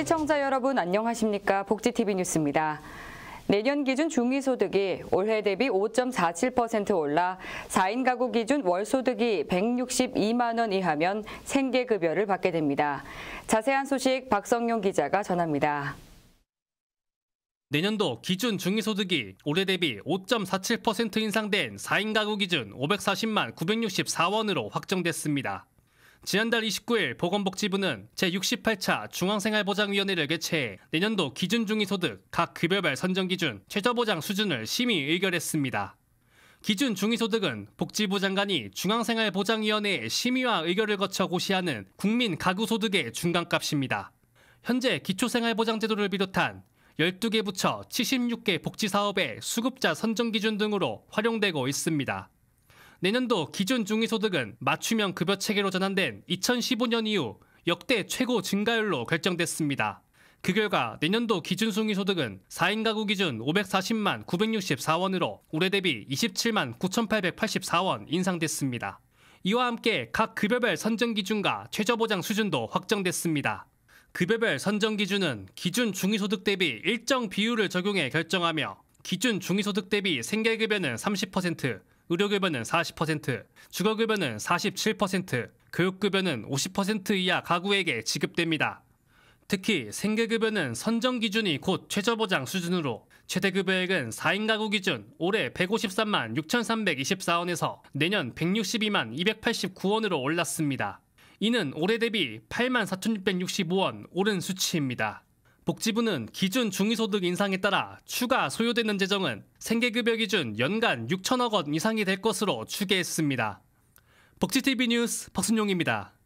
시청자 여러분 안녕하십니까? 복지TV 뉴스입니다. 내년 기준 중위소득이 올해 대비 5.47% 올라 4인 가구 기준 월소득이 162만 원 이하면 생계급여를 받게 됩니다. 자세한 소식 박성용 기자가 전합니다. 내년도 기준 중위소득이 올해 대비 5.47% 인상된 4인 가구 기준 540만 964원으로 확정됐습니다. 지난달 29일 보건복지부는 제68차 중앙생활보장위원회를 개최해 내년도 기준 중위소득 각 급여별 선정 기준 최저보장 수준을 심의 의결했습니다. 기준 중위소득은 복지부 장관이 중앙생활보장위원회의 심의와 의결을 거쳐 고시하는 국민 가구소득의 중간값입니다. 현재 기초생활보장제도를 비롯한 12개 부처 76개 복지사업의 수급자 선정 기준 등으로 활용되고 있습니다. 내년도 기준 중위소득은 맞춤형 급여 체계로 전환된 2015년 이후 역대 최고 증가율로 결정됐습니다. 그 결과 내년도 기준 중위소득은 4인 가구 기준 540만 964원으로 올해 대비 27만 9,884원 인상됐습니다. 이와 함께 각 급여별 선정 기준과 최저보장 수준도 확정됐습니다. 급여별 선정 기준은 기준 중위소득 대비 일정 비율을 적용해 결정하며 기준 중위소득 대비 생계급여는 30%, 의료급여는 40%, 주거급여는 47%, 교육급여는 50% 이하 가구에게 지급됩니다. 특히 생계급여는 선정 기준이 곧 최저보장 수준으로 최대급여액은 4인 가구 기준 올해 153만 6,324원에서 내년 162만 289원으로 올랐습니다. 이는 올해 대비 8만 4,665원 오른 수치입니다. 복지부는 기준 중위소득 인상에 따라 추가 소요되는 재정은 생계급여 기준 연간 6천억 원 이상이 될 것으로 추계했습니다. 복지TV 뉴스 박순용입니다.